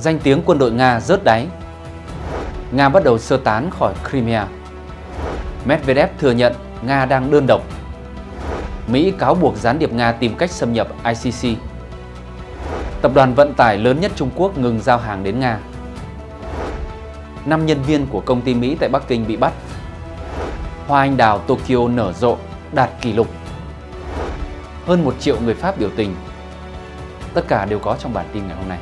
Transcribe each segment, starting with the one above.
danh tiếng quân đội Nga rớt đáy. Nga bắt đầu sơ tán khỏi Crimea. Medvedev thừa nhận Nga đang đơn độc. Mỹ cáo buộc gián điệp Nga tìm cách xâm nhập ICC. Tập đoàn vận tải lớn nhất Trung Quốc ngừng giao hàng đến Nga. 5 nhân viên của công ty Mỹ tại Bắc Kinh bị bắt. Hoa anh đào Tokyo nở rộ, đạt kỷ lục. Hơn 1 triệu người Pháp biểu tình. Tất cả đều có trong bản tin ngày hôm nay.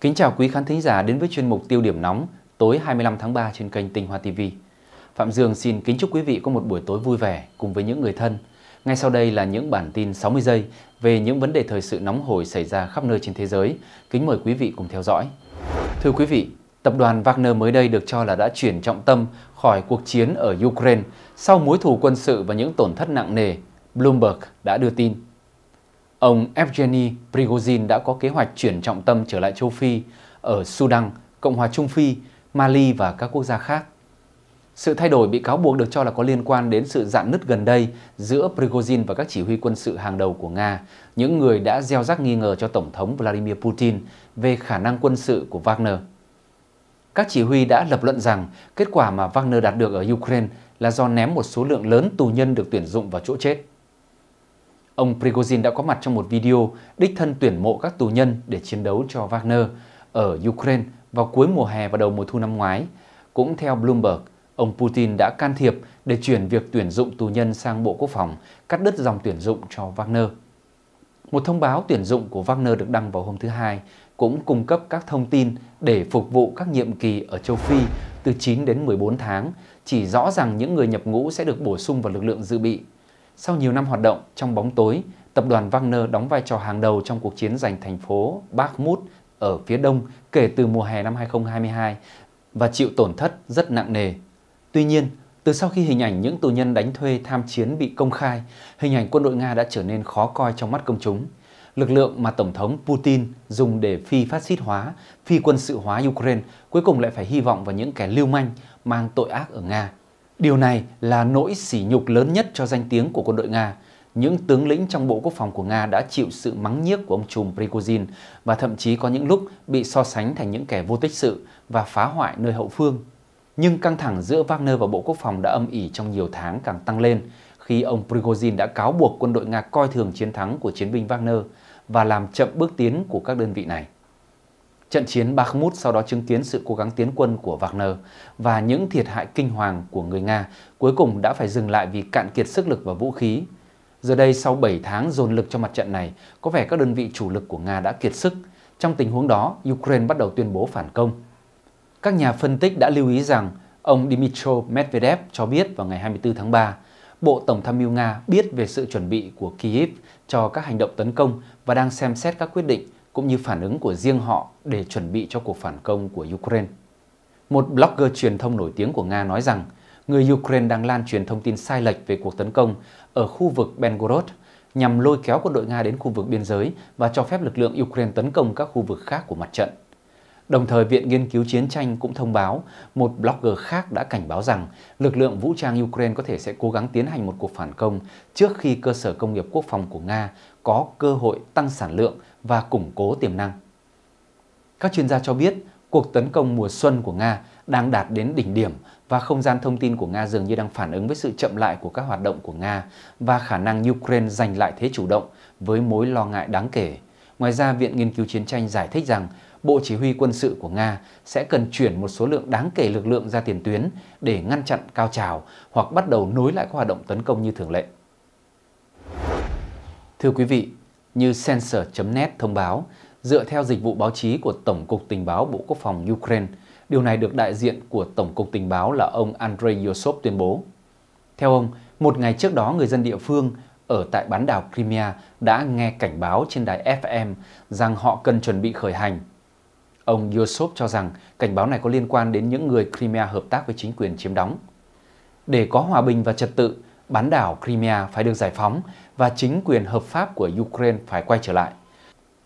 Kính chào quý khán thính giả đến với chuyên mục Tiêu điểm nóng tối 25 tháng 3 trên kênh Tinh Hoa TV. Phạm Dương xin kính chúc quý vị có một buổi tối vui vẻ cùng với những người thân. Ngay sau đây là những bản tin 60 giây về những vấn đề thời sự nóng hổi xảy ra khắp nơi trên thế giới. Kính mời quý vị cùng theo dõi. Thưa quý vị, tập đoàn Wagner mới đây được cho là đã chuyển trọng tâm khỏi cuộc chiến ở Ukraine sau mối thù quân sự và những tổn thất nặng nề, Bloomberg đã đưa tin. Ông Evgeny Prigozhin đã có kế hoạch chuyển trọng tâm trở lại châu Phi, ở Sudan, Cộng hòa Trung Phi, Mali và các quốc gia khác. Sự thay đổi bị cáo buộc được cho là có liên quan đến sự dạn nứt gần đây giữa Prigozhin và các chỉ huy quân sự hàng đầu của Nga, những người đã gieo rắc nghi ngờ cho Tổng thống Vladimir Putin về khả năng quân sự của Wagner. Các chỉ huy đã lập luận rằng kết quả mà Wagner đạt được ở Ukraine là do ném một số lượng lớn tù nhân được tuyển dụng vào chỗ chết. Ông Prigozhin đã có mặt trong một video đích thân tuyển mộ các tù nhân để chiến đấu cho Wagner ở Ukraine vào cuối mùa hè và đầu mùa thu năm ngoái. Cũng theo Bloomberg, ông Putin đã can thiệp để chuyển việc tuyển dụng tù nhân sang Bộ Quốc phòng, cắt đứt dòng tuyển dụng cho Wagner. Một thông báo tuyển dụng của Wagner được đăng vào hôm thứ Hai cũng cung cấp các thông tin để phục vụ các nhiệm kỳ ở châu Phi từ 9 đến 14 tháng, chỉ rõ rằng những người nhập ngũ sẽ được bổ sung vào lực lượng dự bị sau nhiều năm hoạt động trong bóng tối, tập đoàn Wagner đóng vai trò hàng đầu trong cuộc chiến giành thành phố Bakhmut ở phía đông kể từ mùa hè năm 2022 và chịu tổn thất rất nặng nề. Tuy nhiên, từ sau khi hình ảnh những tù nhân đánh thuê tham chiến bị công khai, hình ảnh quân đội Nga đã trở nên khó coi trong mắt công chúng. Lực lượng mà Tổng thống Putin dùng để phi phát xít hóa, phi quân sự hóa Ukraine cuối cùng lại phải hy vọng vào những kẻ lưu manh mang tội ác ở Nga. Điều này là nỗi sỉ nhục lớn nhất cho danh tiếng của quân đội Nga. Những tướng lĩnh trong Bộ Quốc phòng của Nga đã chịu sự mắng nhiếc của ông trùm Prigozhin và thậm chí có những lúc bị so sánh thành những kẻ vô tích sự và phá hoại nơi hậu phương. Nhưng căng thẳng giữa Wagner và Bộ Quốc phòng đã âm ỉ trong nhiều tháng càng tăng lên khi ông Prigozhin đã cáo buộc quân đội Nga coi thường chiến thắng của chiến binh Wagner và làm chậm bước tiến của các đơn vị này. Trận chiến Bakhmut sau đó chứng kiến sự cố gắng tiến quân của Wagner và những thiệt hại kinh hoàng của người Nga cuối cùng đã phải dừng lại vì cạn kiệt sức lực và vũ khí. Giờ đây sau 7 tháng dồn lực cho mặt trận này, có vẻ các đơn vị chủ lực của Nga đã kiệt sức. Trong tình huống đó, Ukraine bắt đầu tuyên bố phản công. Các nhà phân tích đã lưu ý rằng ông Dmitry Medvedev cho biết vào ngày 24 tháng 3, Bộ Tổng tham mưu Nga biết về sự chuẩn bị của Kyiv cho các hành động tấn công và đang xem xét các quyết định cũng như phản ứng của riêng họ để chuẩn bị cho cuộc phản công của Ukraine. Một blogger truyền thông nổi tiếng của Nga nói rằng người Ukraine đang lan truyền thông tin sai lệch về cuộc tấn công ở khu vực Belgorod nhằm lôi kéo quân đội Nga đến khu vực biên giới và cho phép lực lượng Ukraine tấn công các khu vực khác của mặt trận. Đồng thời, Viện Nghiên cứu Chiến tranh cũng thông báo một blogger khác đã cảnh báo rằng lực lượng vũ trang Ukraine có thể sẽ cố gắng tiến hành một cuộc phản công trước khi cơ sở công nghiệp quốc phòng của Nga có cơ hội tăng sản lượng và củng cố tiềm năng. Các chuyên gia cho biết, cuộc tấn công mùa xuân của Nga đang đạt đến đỉnh điểm và không gian thông tin của Nga dường như đang phản ứng với sự chậm lại của các hoạt động của Nga và khả năng Ukraine giành lại thế chủ động với mối lo ngại đáng kể. Ngoài ra, Viện Nghiên cứu Chiến tranh giải thích rằng Bộ Chỉ huy quân sự của Nga sẽ cần chuyển một số lượng đáng kể lực lượng ra tiền tuyến để ngăn chặn cao trào hoặc bắt đầu nối lại các hoạt động tấn công như thường lệ. Thưa quý vị, như Sensor.net thông báo, dựa theo dịch vụ báo chí của Tổng cục Tình báo Bộ Quốc phòng Ukraine, điều này được đại diện của Tổng cục Tình báo là ông Andrei Yosov tuyên bố. Theo ông, một ngày trước đó người dân địa phương ở tại bán đảo Crimea đã nghe cảnh báo trên đài FM rằng họ cần chuẩn bị khởi hành. Ông Yosov cho rằng cảnh báo này có liên quan đến những người Crimea hợp tác với chính quyền chiếm đóng. Để có hòa bình và trật tự, bán đảo Crimea phải được giải phóng và chính quyền hợp pháp của Ukraine phải quay trở lại.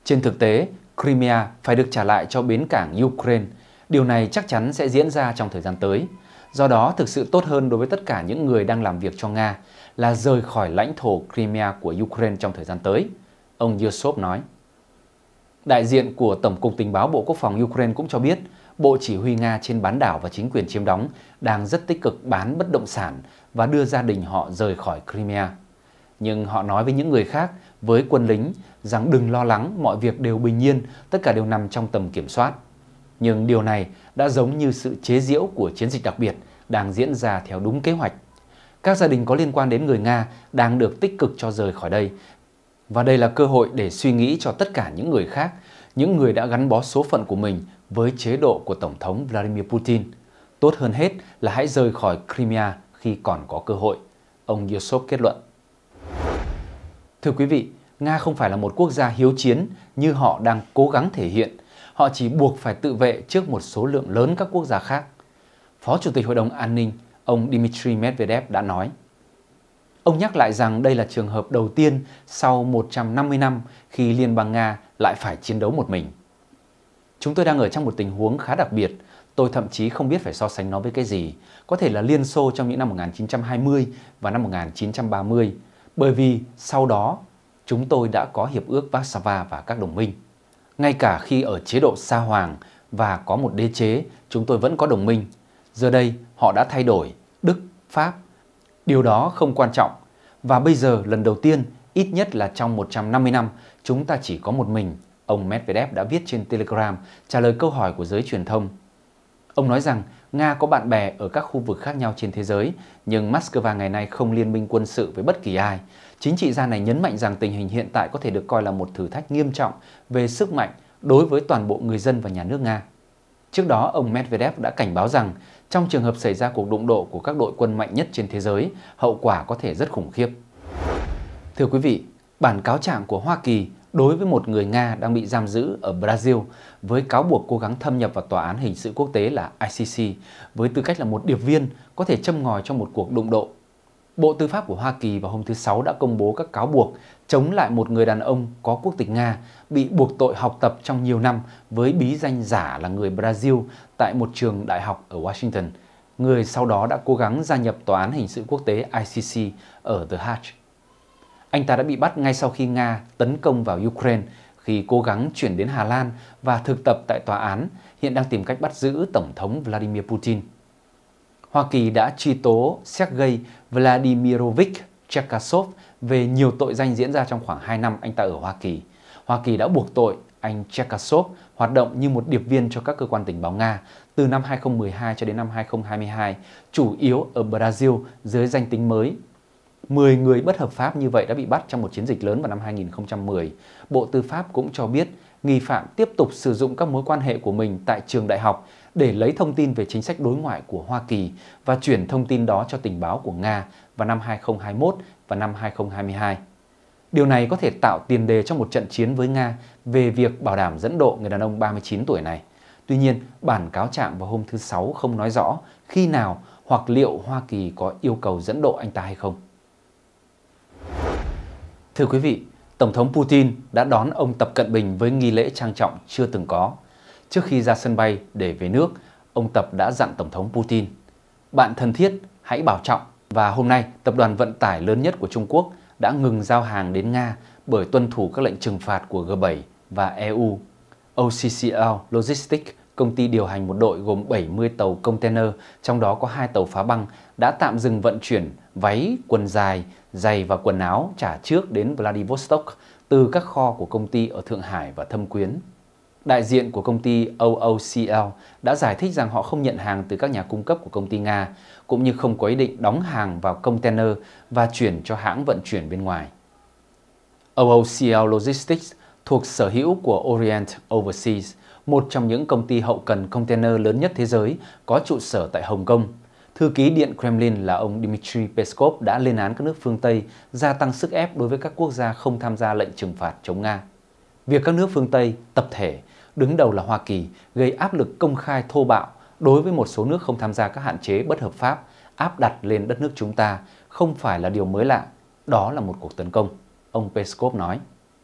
Trên thực tế, Crimea phải được trả lại cho bến cảng Ukraine. Điều này chắc chắn sẽ diễn ra trong thời gian tới. Do đó, thực sự tốt hơn đối với tất cả những người đang làm việc cho Nga là rời khỏi lãnh thổ Crimea của Ukraine trong thời gian tới, ông Yushov nói. Đại diện của Tổng cục Tình báo Bộ Quốc phòng Ukraine cũng cho biết, Bộ Chỉ huy Nga trên bán đảo và chính quyền chiếm đóng đang rất tích cực bán bất động sản và đưa gia đình họ rời khỏi Crimea. Nhưng họ nói với những người khác, với quân lính, rằng đừng lo lắng, mọi việc đều bình yên, tất cả đều nằm trong tầm kiểm soát. Nhưng điều này đã giống như sự chế giễu của chiến dịch đặc biệt đang diễn ra theo đúng kế hoạch. Các gia đình có liên quan đến người Nga đang được tích cực cho rời khỏi đây. Và đây là cơ hội để suy nghĩ cho tất cả những người khác, những người đã gắn bó số phận của mình với chế độ của Tổng thống Vladimir Putin. Tốt hơn hết là hãy rời khỏi Crimea khi còn có cơ hội, ông Yosov kết luận. Thưa quý vị, Nga không phải là một quốc gia hiếu chiến như họ đang cố gắng thể hiện. Họ chỉ buộc phải tự vệ trước một số lượng lớn các quốc gia khác. Phó Chủ tịch Hội đồng An ninh, ông Dmitry Medvedev đã nói. Ông nhắc lại rằng đây là trường hợp đầu tiên sau 150 năm khi Liên bang Nga lại phải chiến đấu một mình. Chúng tôi đang ở trong một tình huống khá đặc biệt, tôi thậm chí không biết phải so sánh nó với cái gì, có thể là Liên Xô trong những năm 1920 và năm 1930, bởi vì sau đó chúng tôi đã có hiệp ước Warsaw và các đồng minh. Ngay cả khi ở chế độ sa hoàng và có một đế chế, chúng tôi vẫn có đồng minh. Giờ đây, họ đã thay đổi Đức, Pháp. Điều đó không quan trọng. Và bây giờ lần đầu tiên, ít nhất là trong 150 năm, chúng ta chỉ có một mình Ông Medvedev đã viết trên Telegram trả lời câu hỏi của giới truyền thông. Ông nói rằng Nga có bạn bè ở các khu vực khác nhau trên thế giới, nhưng Moscow ngày nay không liên minh quân sự với bất kỳ ai. Chính trị gia này nhấn mạnh rằng tình hình hiện tại có thể được coi là một thử thách nghiêm trọng về sức mạnh đối với toàn bộ người dân và nhà nước Nga. Trước đó, ông Medvedev đã cảnh báo rằng trong trường hợp xảy ra cuộc đụng độ của các đội quân mạnh nhất trên thế giới, hậu quả có thể rất khủng khiếp. Thưa quý vị, bản cáo trạng của Hoa Kỳ đối với một người Nga đang bị giam giữ ở Brazil với cáo buộc cố gắng thâm nhập vào tòa án hình sự quốc tế là ICC với tư cách là một điệp viên có thể châm ngòi cho một cuộc đụng độ. Bộ Tư pháp của Hoa Kỳ vào hôm thứ Sáu đã công bố các cáo buộc chống lại một người đàn ông có quốc tịch Nga bị buộc tội học tập trong nhiều năm với bí danh giả là người Brazil tại một trường đại học ở Washington. Người sau đó đã cố gắng gia nhập Tòa án Hình sự Quốc tế ICC ở The Hague. Anh ta đã bị bắt ngay sau khi Nga tấn công vào Ukraine khi cố gắng chuyển đến Hà Lan và thực tập tại tòa án, hiện đang tìm cách bắt giữ Tổng thống Vladimir Putin. Hoa Kỳ đã truy tố Sergei Vladimirovich Cherkasov về nhiều tội danh diễn ra trong khoảng 2 năm anh ta ở Hoa Kỳ. Hoa Kỳ đã buộc tội anh Cherkasov hoạt động như một điệp viên cho các cơ quan tình báo Nga từ năm 2012 cho đến năm 2022, chủ yếu ở Brazil dưới danh tính mới 10 người bất hợp pháp như vậy đã bị bắt trong một chiến dịch lớn vào năm 2010. Bộ Tư pháp cũng cho biết nghi phạm tiếp tục sử dụng các mối quan hệ của mình tại trường đại học để lấy thông tin về chính sách đối ngoại của Hoa Kỳ và chuyển thông tin đó cho tình báo của Nga vào năm 2021 và năm 2022. Điều này có thể tạo tiền đề cho một trận chiến với Nga về việc bảo đảm dẫn độ người đàn ông 39 tuổi này. Tuy nhiên, bản cáo trạng vào hôm thứ Sáu không nói rõ khi nào hoặc liệu Hoa Kỳ có yêu cầu dẫn độ anh ta hay không. Thưa quý vị, Tổng thống Putin đã đón ông Tập Cận Bình với nghi lễ trang trọng chưa từng có. Trước khi ra sân bay để về nước, ông Tập đã dặn Tổng thống Putin, bạn thân thiết, hãy bảo trọng. Và hôm nay, tập đoàn vận tải lớn nhất của Trung Quốc đã ngừng giao hàng đến Nga bởi tuân thủ các lệnh trừng phạt của G7 và EU. OCCL Logistics công ty điều hành một đội gồm 70 tàu container, trong đó có hai tàu phá băng, đã tạm dừng vận chuyển váy, quần dài, giày và quần áo trả trước đến Vladivostok từ các kho của công ty ở Thượng Hải và Thâm Quyến. Đại diện của công ty OOCL đã giải thích rằng họ không nhận hàng từ các nhà cung cấp của công ty Nga, cũng như không có ý định đóng hàng vào container và chuyển cho hãng vận chuyển bên ngoài. OOCL Logistics thuộc sở hữu của Orient Overseas, một trong những công ty hậu cần container lớn nhất thế giới, có trụ sở tại Hồng Kông. Thư ký Điện Kremlin là ông Dmitry Peskov đã lên án các nước phương Tây gia tăng sức ép đối với các quốc gia không tham gia lệnh trừng phạt chống Nga. Việc các nước phương Tây, tập thể, đứng đầu là Hoa Kỳ, gây áp lực công khai thô bạo đối với một số nước không tham gia các hạn chế bất hợp pháp áp đặt lên đất nước chúng ta không phải là điều mới lạ, đó là một cuộc tấn công, ông Peskov nói.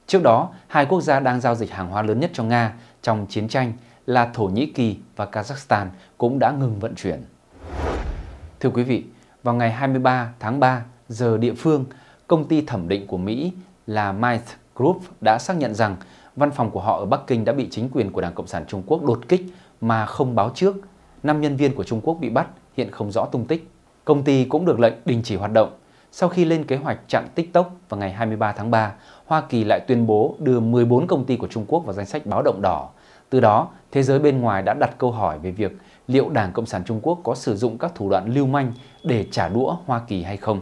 Trước đó, hai quốc gia đang giao dịch hàng hóa lớn nhất cho Nga trong chiến tranh là Thổ Nhĩ Kỳ và Kazakhstan cũng đã ngừng vận chuyển. Thưa quý vị, vào ngày 23 tháng 3 giờ địa phương, công ty thẩm định của Mỹ là Mind Group đã xác nhận rằng văn phòng của họ ở Bắc Kinh đã bị chính quyền của Đảng Cộng sản Trung Quốc đột kích mà không báo trước. Năm nhân viên của Trung Quốc bị bắt, hiện không rõ tung tích. Công ty cũng được lệnh đình chỉ hoạt động sau khi lên kế hoạch chặn TikTok vào ngày 23 tháng 3, Hoa Kỳ lại tuyên bố đưa 14 công ty của Trung Quốc vào danh sách báo động đỏ. Từ đó, thế giới bên ngoài đã đặt câu hỏi về việc liệu Đảng Cộng sản Trung Quốc có sử dụng các thủ đoạn lưu manh để trả đũa Hoa Kỳ hay không.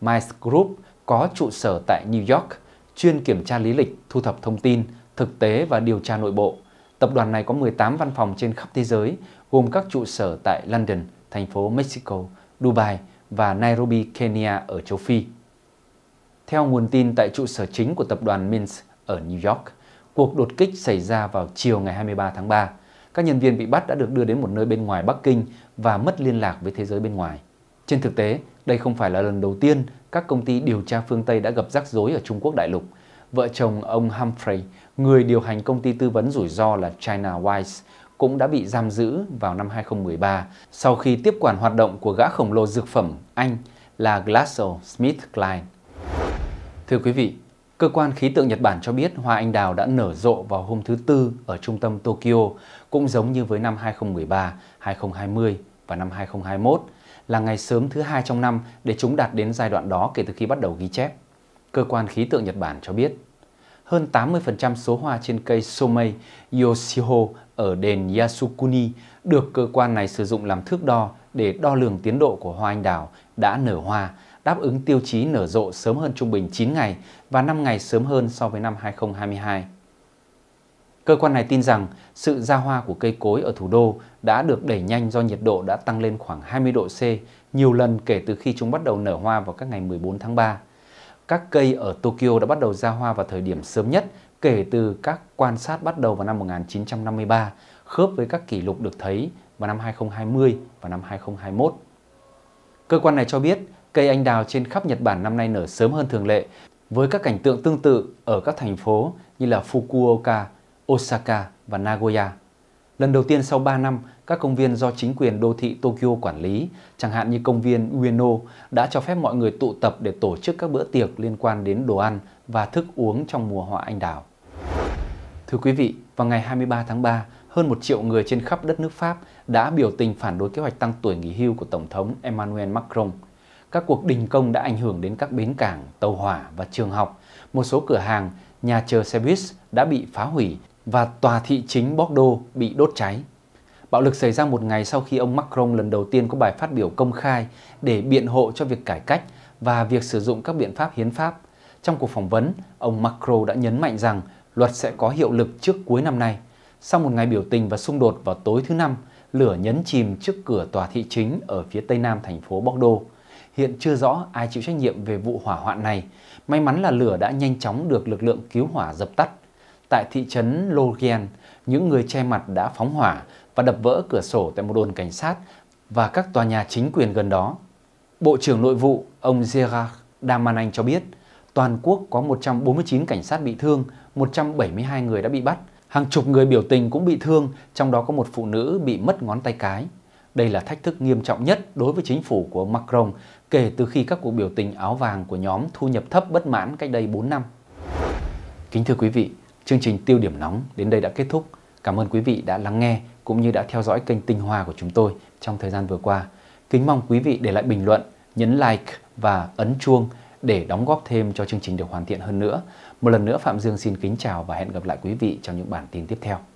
Mice Group có trụ sở tại New York, chuyên kiểm tra lý lịch, thu thập thông tin, thực tế và điều tra nội bộ. Tập đoàn này có 18 văn phòng trên khắp thế giới, gồm các trụ sở tại London, thành phố Mexico, Dubai, và Nairobi, Kenya ở châu Phi. Theo nguồn tin tại trụ sở chính của tập đoàn Minsk ở New York, cuộc đột kích xảy ra vào chiều ngày 23 tháng 3. Các nhân viên bị bắt đã được đưa đến một nơi bên ngoài Bắc Kinh và mất liên lạc với thế giới bên ngoài. Trên thực tế, đây không phải là lần đầu tiên các công ty điều tra phương Tây đã gặp rắc rối ở Trung Quốc đại lục. Vợ chồng ông Humphrey, người điều hành công ty tư vấn rủi ro là China Wise, cũng đã bị giam giữ vào năm 2013 sau khi tiếp quản hoạt động của gã khổng lồ dược phẩm Anh là GlaxoSmithKline. Thưa quý vị, Cơ quan khí tượng Nhật Bản cho biết hoa anh đào đã nở rộ vào hôm thứ Tư ở trung tâm Tokyo, cũng giống như với năm 2013, 2020 và năm 2021, là ngày sớm thứ hai trong năm để chúng đạt đến giai đoạn đó kể từ khi bắt đầu ghi chép. Cơ quan khí tượng Nhật Bản cho biết, hơn 80% số hoa trên cây Somei Yoshiho ở đền Yasukuni được cơ quan này sử dụng làm thước đo để đo lường tiến độ của hoa anh đào đã nở hoa, đáp ứng tiêu chí nở rộ sớm hơn trung bình 9 ngày và 5 ngày sớm hơn so với năm 2022. Cơ quan này tin rằng sự ra hoa của cây cối ở thủ đô đã được đẩy nhanh do nhiệt độ đã tăng lên khoảng 20 độ C nhiều lần kể từ khi chúng bắt đầu nở hoa vào các ngày 14 tháng 3. Các cây ở Tokyo đã bắt đầu ra hoa vào thời điểm sớm nhất kể từ các quan sát bắt đầu vào năm 1953 khớp với các kỷ lục được thấy vào năm 2020 và năm 2021. Cơ quan này cho biết cây anh đào trên khắp Nhật Bản năm nay nở sớm hơn thường lệ với các cảnh tượng tương tự ở các thành phố như là Fukuoka, Osaka và Nagoya. Lần đầu tiên sau 3 năm, các công viên do chính quyền đô thị Tokyo quản lý, chẳng hạn như công viên Ueno, đã cho phép mọi người tụ tập để tổ chức các bữa tiệc liên quan đến đồ ăn và thức uống trong mùa hoa anh đào. Thưa quý vị, vào ngày 23 tháng 3, hơn một triệu người trên khắp đất nước Pháp đã biểu tình phản đối kế hoạch tăng tuổi nghỉ hưu của Tổng thống Emmanuel Macron. Các cuộc đình công đã ảnh hưởng đến các bến cảng, tàu hỏa và trường học. Một số cửa hàng, nhà chờ xe buýt đã bị phá hủy và tòa thị chính Bordeaux bị đốt cháy. Bạo lực xảy ra một ngày sau khi ông Macron lần đầu tiên có bài phát biểu công khai để biện hộ cho việc cải cách và việc sử dụng các biện pháp hiến pháp. Trong cuộc phỏng vấn, ông Macron đã nhấn mạnh rằng luật sẽ có hiệu lực trước cuối năm nay. Sau một ngày biểu tình và xung đột vào tối thứ Năm, lửa nhấn chìm trước cửa tòa thị chính ở phía tây nam thành phố Bordeaux. Hiện chưa rõ ai chịu trách nhiệm về vụ hỏa hoạn này. May mắn là lửa đã nhanh chóng được lực lượng cứu hỏa dập tắt. Tại thị trấn Lorient, những người che mặt đã phóng hỏa và đập vỡ cửa sổ tại một đồn cảnh sát và các tòa nhà chính quyền gần đó. Bộ trưởng Nội vụ, ông Gerard Daman cho biết, toàn quốc có 149 cảnh sát bị thương 172 người đã bị bắt, hàng chục người biểu tình cũng bị thương, trong đó có một phụ nữ bị mất ngón tay cái. Đây là thách thức nghiêm trọng nhất đối với chính phủ của Macron kể từ khi các cuộc biểu tình áo vàng của nhóm thu nhập thấp bất mãn cách đây 4 năm. Kính thưa quý vị, chương trình tiêu điểm nóng đến đây đã kết thúc. Cảm ơn quý vị đã lắng nghe cũng như đã theo dõi kênh Tinh Hoa của chúng tôi trong thời gian vừa qua. Kính mong quý vị để lại bình luận, nhấn like và ấn chuông để đóng góp thêm cho chương trình được hoàn thiện hơn nữa. Một lần nữa Phạm Dương xin kính chào và hẹn gặp lại quý vị trong những bản tin tiếp theo.